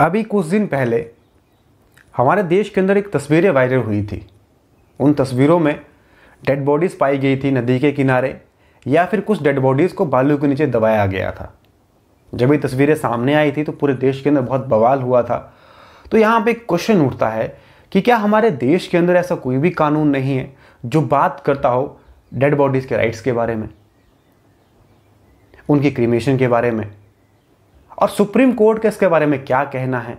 अभी कुछ दिन पहले हमारे देश के अंदर एक तस्वीरें वायरल हुई थी उन तस्वीरों में डेड बॉडीज़ पाई गई थी नदी के किनारे या फिर कुछ डेड बॉडीज़ को बालू के नीचे दबाया गया था जब ये तस्वीरें सामने आई थी तो पूरे देश के अंदर बहुत बवाल हुआ था तो यहाँ पे क्वेश्चन उठता है कि क्या हमारे देश के अंदर ऐसा कोई भी कानून नहीं है जो बात करता हो डेड बॉडीज़ के राइट्स के बारे में उनकी क्रीमेशन के बारे में और सुप्रीम कोर्ट का इसके बारे में क्या कहना है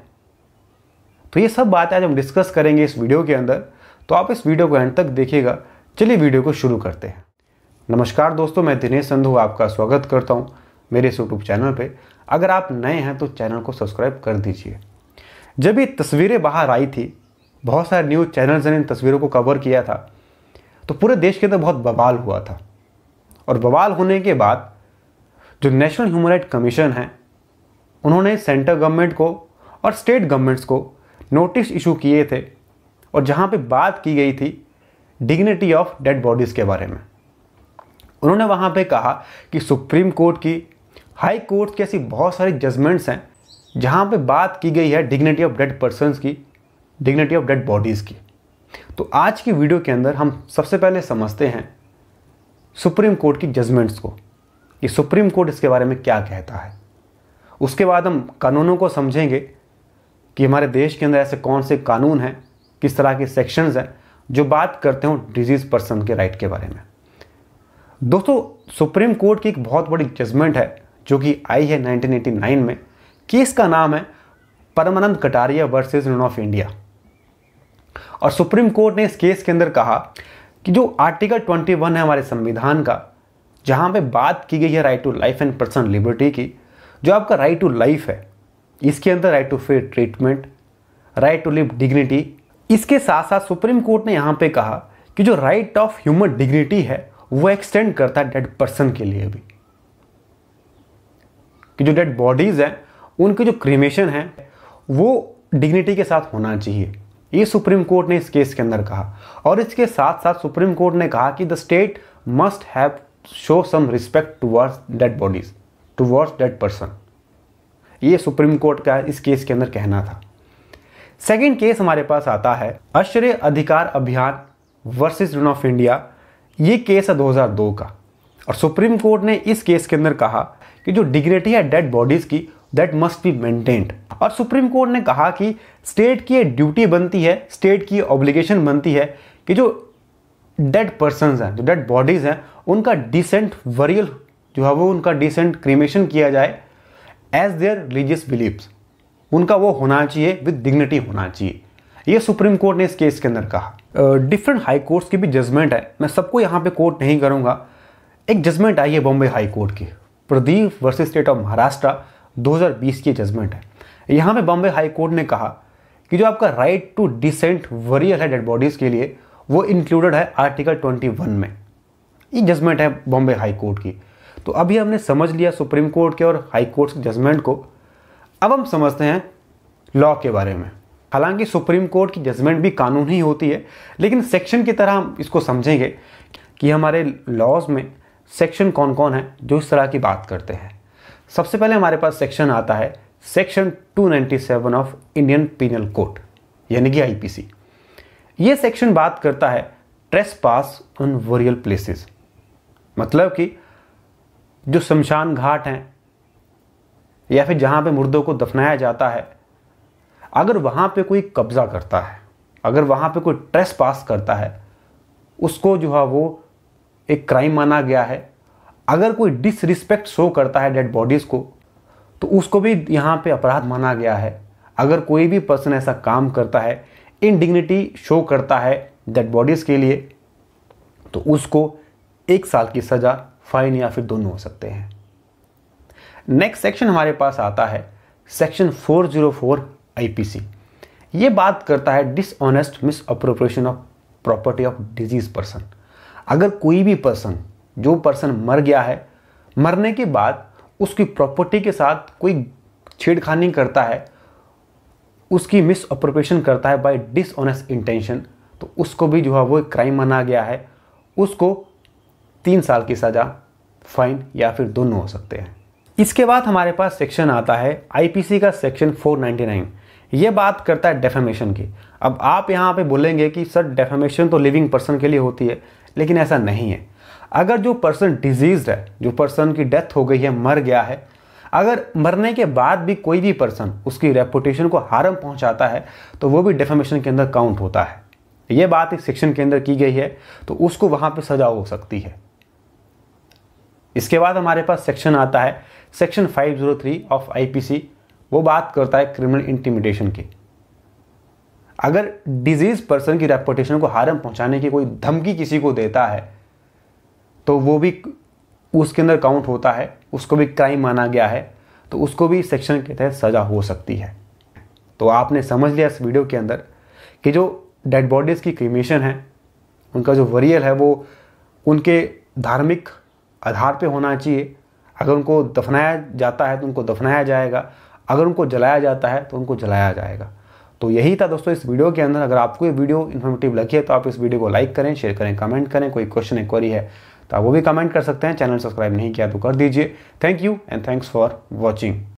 तो ये सब बातें आज हम डिस्कस करेंगे इस वीडियो के अंदर तो आप इस वीडियो को एंड तक देखिएगा चलिए वीडियो को शुरू करते हैं नमस्कार दोस्तों मैं दिनेश संधू आपका स्वागत करता हूँ मेरे इस यूट्यूब चैनल पर अगर आप नए हैं तो चैनल को सब्सक्राइब कर दीजिए जब ये तस्वीरें बाहर आई थी बहुत सारे न्यूज़ चैनल्स ने इन तस्वीरों को कवर किया था तो पूरे देश के अंदर बहुत बवाल हुआ था और बवाल होने के बाद जो नेशनल ह्यूमन राइट कमीशन है उन्होंने सेंट्रल गवर्नमेंट को और स्टेट गवर्नमेंट्स को नोटिस इशू किए थे और जहाँ पे बात की गई थी डिग्निटी ऑफ डेड बॉडीज़ के बारे में उन्होंने वहाँ पे कहा कि सुप्रीम कोर्ट की हाई कोर्ट की ऐसी बहुत सारी जजमेंट्स हैं जहाँ पे बात की गई है डिग्निटी ऑफ डेड पर्सनस की डिग्निटी ऑफ डेड बॉडीज़ की तो आज की वीडियो के अंदर हम सबसे पहले समझते हैं सुप्रीम कोर्ट की जजमेंट्स को कि सुप्रीम कोर्ट इसके बारे में क्या कहता है उसके बाद हम कानूनों को समझेंगे कि हमारे देश के अंदर ऐसे कौन से कानून हैं किस तरह के सेक्शंस हैं जो बात करते हो डिजीज़ पर्सन के राइट के बारे में दोस्तों सुप्रीम कोर्ट की एक बहुत बड़ी जजमेंट है जो कि आई है 1989 में केस का नाम है Paramanand Kataria versus union of India और सुप्रीम कोर्ट ने इस केस के अंदर कहा कि जो आर्टिकल 21 है हमारे संविधान का जहां पे बात की गई है right to life and person liberty की जो आपका राइट टू लाइफ है इसके अंदर right to fair treatment right to live dignity इसके साथ साथ सुप्रीम कोर्ट ने यहाँ पे कहा कि जो राइट ऑफ ह्यूमन डिग्निटी है वो एक्सटेंड करता है डेड पर्सन के लिए भी कि जो डेड बॉडीज़ हैं उनके जो क्रीमेशन है वो डिग्निटी के साथ होना चाहिए ये सुप्रीम कोर्ट ने इस केस के अंदर कहा और इसके साथ साथ सुप्रीम कोर्ट ने कहा कि the state must have show some respect towards dead bodies towards dead person ये सुप्रीम कोर्ट का इस केस के अंदर कहना था सेकेंड केस हमारे पास आता है Ashray Adhikar Abhiyan versus union of India ये केस है 2002 का और सुप्रीम कोर्ट ने इस केस के अंदर कहा कि जो डिग्निटी है डेड बॉडीज़ की दैट मस्ट बी मेंटेन्ड और सुप्रीम कोर्ट ने कहा कि स्टेट की ड्यूटी बनती है स्टेट की ऑब्लिगेशन बनती है कि जो डेड पर्सन हैं जो डेड बॉडीज़ हैं उनका डिसेंट वरियल जो है वो उनका डिसेंट क्रीमेशन किया जाए एज देयर रिलीजियस बिलीव्स उनका वो होना चाहिए विद डिग्निटी होना चाहिए ये सुप्रीम कोर्ट ने इस केस के अंदर कहा डिफरेंट हाई कोर्ट्स की भी जजमेंट है मैं सबको यहाँ पे कोर्ट नहीं करूँगा एक जजमेंट आई है बॉम्बे हाई कोर्ट की Pradeep versus state of Maharashtra 2020 की जजमेंट है यहाँ पे बॉम्बे हाई कोर्ट ने कहा कि जो आपका राइट टू डिसेंट वरियल है डेड बॉडीज़ के लिए वो इंक्लूडेड है आर्टिकल 21 में ये जजमेंट है बॉम्बे हाई कोर्ट की तो अभी हमने समझ लिया सुप्रीम कोर्ट के और हाई कोर्ट के जजमेंट को अब हम समझते हैं लॉ के बारे में हालांकि सुप्रीम कोर्ट की जजमेंट भी कानून ही होती है लेकिन सेक्शन की तरह हम इसको समझेंगे कि हमारे लॉज में सेक्शन कौन कौन है जो इस तरह की बात करते हैं सबसे पहले हमारे पास सेक्शन आता है section 297 of Indian penal code यानी कि आईपीसी ये सेक्शन बात करता है trespass on burial places मतलब कि जो शमशान घाट हैं या फिर जहाँ पे मुर्दों को दफनाया जाता है अगर वहाँ पे कोई कब्ज़ा करता है अगर वहाँ पे कोई ट्रेस पास करता है उसको जो है वो एक क्राइम माना गया है अगर कोई डिसरिस्पेक्ट शो करता है डेड बॉडीज़ को तो उसको भी यहाँ पे अपराध माना गया है अगर कोई भी पर्सन ऐसा काम करता है इनडिग्निटी शो करता है डेड बॉडीज़ के लिए तो उसको एक साल की सज़ा फाइन या फिर दोनों हो सकते हैं नेक्स्ट सेक्शन हमारे पास आता है सेक्शन 404 आईपीसी ये बात करता है dishonest misappropriation of property of deceased person अगर कोई भी पर्सन जो पर्सन मर गया है मरने के बाद उसकी प्रॉपर्टी के साथ कोई छेड़खानी करता है उसकी मिस अप्रोप्रिएशन करता है बाय डिसऑनेस्ट इंटेंशन तो उसको भी जो है वो क्राइम माना गया है उसको तीन साल की सज़ा फाइन या फिर दोनों हो सकते हैं इसके बाद हमारे पास सेक्शन आता है आईपीसी का सेक्शन 499 ये बात करता है डेफेमेशन की अब आप यहाँ पे बोलेंगे कि सर डेफेमेशन तो लिविंग पर्सन के लिए होती है लेकिन ऐसा नहीं है अगर जो पर्सन डिजीज है जो पर्सन की डेथ हो गई है मर गया है अगर मरने के बाद भी कोई भी पर्सन उसकी रेपुटेशन को हारम पहुंचाता है तो वो भी डेफेमेशन के अंदर काउंट होता है ये बात इस सेक्शन के अंदर की गई है तो उसको वहाँ पर सजा हो सकती है इसके बाद हमारे पास सेक्शन आता है सेक्शन 503 ऑफ आईपीसी वो बात करता है क्रिमिनल इंटीमिडेशन की अगर डिजीज पर्सन की रेपुटेशन को हारम पहुंचाने की कोई धमकी किसी को देता है तो वो भी उसके अंदर काउंट होता है उसको भी क्राइम माना गया है तो उसको भी सेक्शन के तहत सज़ा हो सकती है तो आपने समझ लिया इस वीडियो के अंदर कि जो डेड बॉडीज़ की क्रीमेशन है उनका जो वरियल है वो उनके धार्मिक आधार पे होना चाहिए अगर उनको दफनाया जाता है तो उनको दफनाया जाएगा अगर उनको जलाया जाता है तो उनको जलाया जाएगा तो यही था दोस्तों इस वीडियो के अंदर अगर आपको ये वीडियो इन्फॉर्मेटिव लगी है तो आप इस वीडियो को लाइक करें शेयर करें कमेंट करें कोई क्वेश्चन एक्वारी है तो आप वो भी कमेंट कर सकते हैं चैनल सब्सक्राइब नहीं किया तो कर दीजिए thank you and thanks for watching